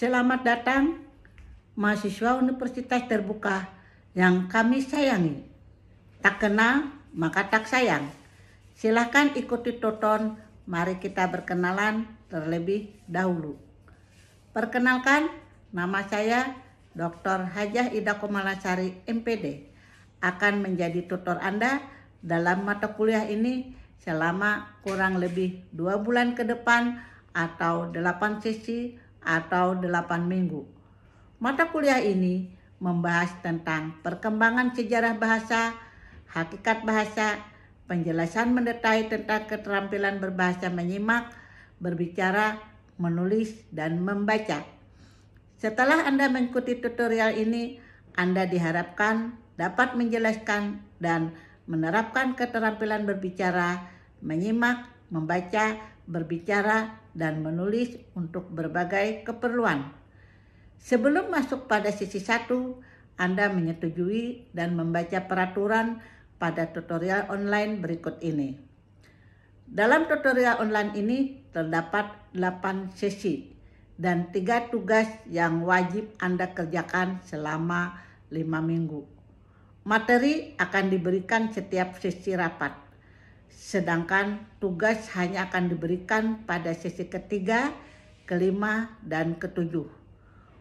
Selamat datang mahasiswa Universitas Terbuka yang kami sayangi. Tak kenal maka tak sayang. Silahkan ikuti Toton, mari kita berkenalan terlebih dahulu. Perkenalkan, nama saya Dr. Hajah Ida Komalasari, MPD, akan menjadi tutor Anda dalam mata kuliah ini selama kurang lebih dua bulan ke depan atau delapan sesi atau 8 minggu. Mata kuliah ini membahas tentang perkembangan sejarah bahasa, hakikat bahasa, penjelasan mendetail tentang keterampilan berbahasa menyimak, berbicara, menulis, dan membaca. Setelah Anda mengikuti tutorial ini, Anda diharapkan dapat menjelaskan dan menerapkan keterampilan berbicara, menyimak, membaca, berbicara, dan menulis untuk berbagai keperluan. Sebelum masuk pada sisi satu, Anda menyetujui dan membaca peraturan pada tutorial online berikut ini. Dalam tutorial online ini terdapat 8 sesi dan tiga tugas yang wajib Anda kerjakan selama lima minggu. Materi akan diberikan setiap sesi rapat sedangkan tugas hanya akan diberikan pada sesi ketiga, kelima, dan ketujuh.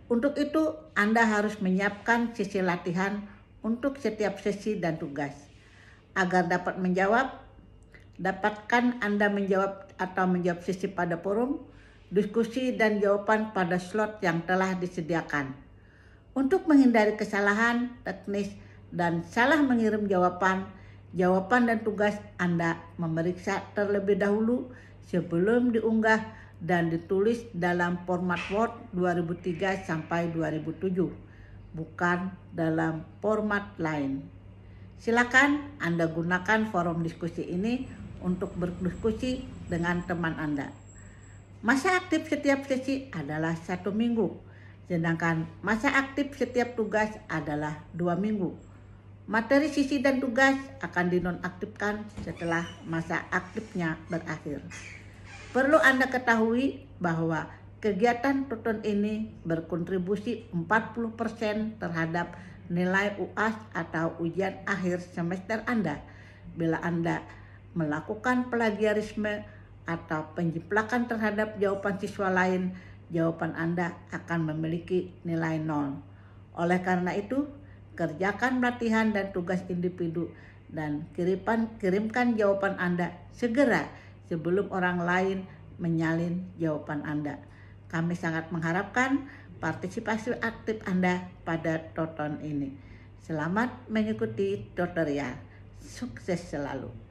Untuk itu, Anda harus menyiapkan sesi latihan untuk setiap sesi dan tugas. Agar dapat menjawab, dapatkan Anda menjawab atau menjawab sesi pada forum, diskusi, dan jawaban pada slot yang telah disediakan. Untuk menghindari kesalahan teknis dan salah mengirim jawaban, Jawaban dan tugas Anda memeriksa terlebih dahulu sebelum diunggah dan ditulis dalam format Word 2003 sampai 2007, bukan dalam format lain. Silakan Anda gunakan forum diskusi ini untuk berdiskusi dengan teman Anda. Masa aktif setiap sesi adalah satu minggu, sedangkan masa aktif setiap tugas adalah dua minggu. Materi sisi dan tugas akan dinonaktifkan setelah masa aktifnya berakhir. Perlu Anda ketahui bahwa kegiatan tuton ini berkontribusi 40% terhadap nilai UAS atau ujian akhir semester Anda. Bila Anda melakukan plagiarisme atau penjiplakan terhadap jawaban siswa lain, jawaban Anda akan memiliki nilai nol. Oleh karena itu, Kerjakan latihan dan tugas individu dan kiripan, kirimkan jawaban Anda segera sebelum orang lain menyalin jawaban Anda. Kami sangat mengharapkan partisipasi aktif Anda pada Toton ini. Selamat mengikuti tutorial. Sukses selalu.